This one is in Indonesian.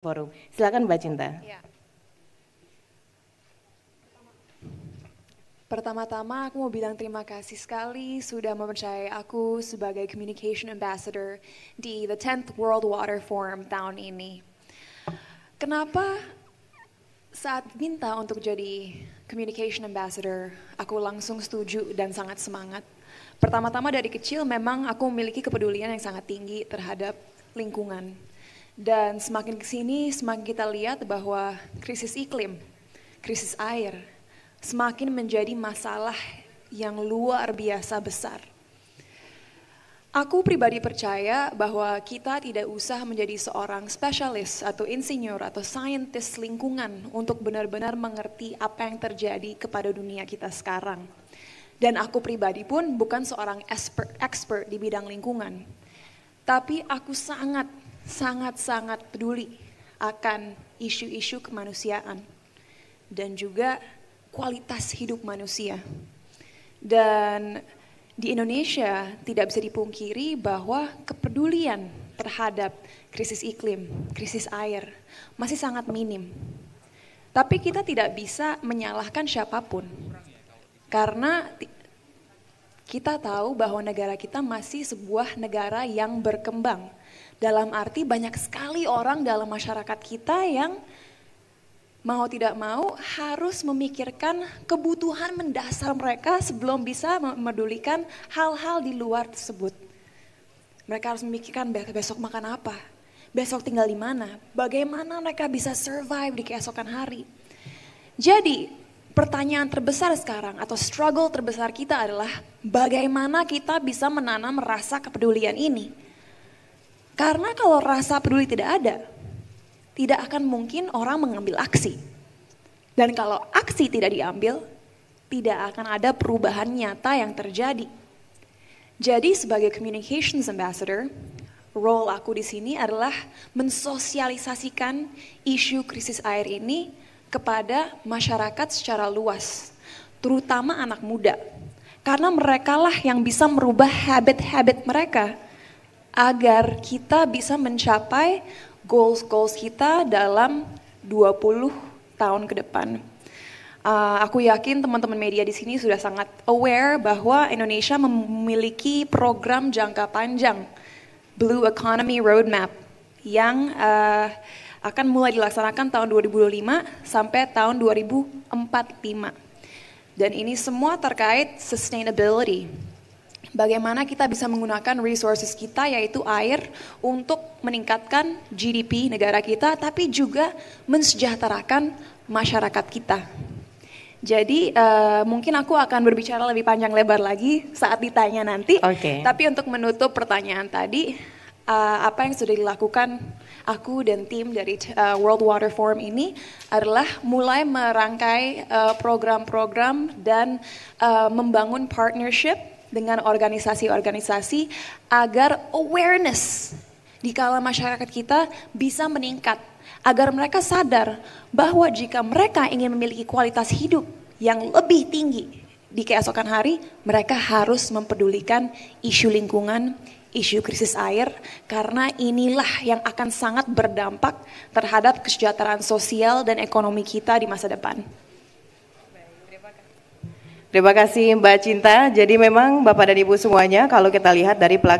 forum. Silakan Mbak Cinta. Iya. Pertama-tama aku mau bilang terima kasih sekali sudah mempercayai aku sebagai Communication Ambassador di the 10th World Water Forum tahun ini. Kenapa saat minta untuk jadi Communication Ambassador, aku langsung setuju dan sangat semangat. Pertama-tama dari kecil memang aku memiliki kepedulian yang sangat tinggi terhadap lingkungan dan semakin ke sini, semakin kita lihat bahwa krisis iklim, krisis air, semakin menjadi masalah yang luar biasa besar. Aku pribadi percaya bahwa kita tidak usah menjadi seorang spesialis atau insinyur atau saintis lingkungan untuk benar-benar mengerti apa yang terjadi kepada dunia kita sekarang. Dan aku pribadi pun bukan seorang expert, expert di bidang lingkungan. Tapi aku sangat sangat-sangat peduli akan isu-isu kemanusiaan dan juga kualitas hidup manusia. Dan di Indonesia tidak bisa dipungkiri bahwa kepedulian terhadap krisis iklim, krisis air masih sangat minim. Tapi kita tidak bisa menyalahkan siapapun. Karena kita tahu bahwa negara kita masih sebuah negara yang berkembang dalam arti banyak sekali orang dalam masyarakat kita yang mau tidak mau harus memikirkan kebutuhan mendasar mereka sebelum bisa memedulikan hal-hal di luar tersebut. Mereka harus memikirkan besok makan apa, besok tinggal di mana, bagaimana mereka bisa survive di keesokan hari. Jadi, pertanyaan terbesar sekarang atau struggle terbesar kita adalah bagaimana kita bisa menanam rasa kepedulian ini karena kalau rasa peduli tidak ada, tidak akan mungkin orang mengambil aksi. Dan kalau aksi tidak diambil, tidak akan ada perubahan nyata yang terjadi. Jadi sebagai communications ambassador, role aku di sini adalah mensosialisasikan isu krisis air ini kepada masyarakat secara luas, terutama anak muda. Karena merekalah yang bisa merubah habit-habit mereka agar kita bisa mencapai goals-goals kita dalam 20 tahun ke depan. Uh, aku yakin teman-teman media di sini sudah sangat aware bahwa Indonesia memiliki program jangka panjang Blue Economy Roadmap yang uh, akan mulai dilaksanakan tahun 2025 sampai tahun 2045. Dan ini semua terkait sustainability, bagaimana kita bisa menggunakan resources kita yaitu air untuk meningkatkan GDP negara kita tapi juga mensejahterakan masyarakat kita. Jadi uh, mungkin aku akan berbicara lebih panjang lebar lagi saat ditanya nanti. Okay. Tapi untuk menutup pertanyaan tadi, uh, apa yang sudah dilakukan aku dan tim dari uh, World Water Forum ini adalah mulai merangkai program-program uh, dan uh, membangun partnership dengan organisasi-organisasi agar awareness di kalangan masyarakat kita bisa meningkat agar mereka sadar bahwa jika mereka ingin memiliki kualitas hidup yang lebih tinggi di keesokan hari mereka harus mempedulikan isu lingkungan, isu krisis air karena inilah yang akan sangat berdampak terhadap kesejahteraan sosial dan ekonomi kita di masa depan. Terima kasih Mbak Cinta. Jadi memang Bapak dan Ibu semuanya kalau kita lihat dari pelaksanaan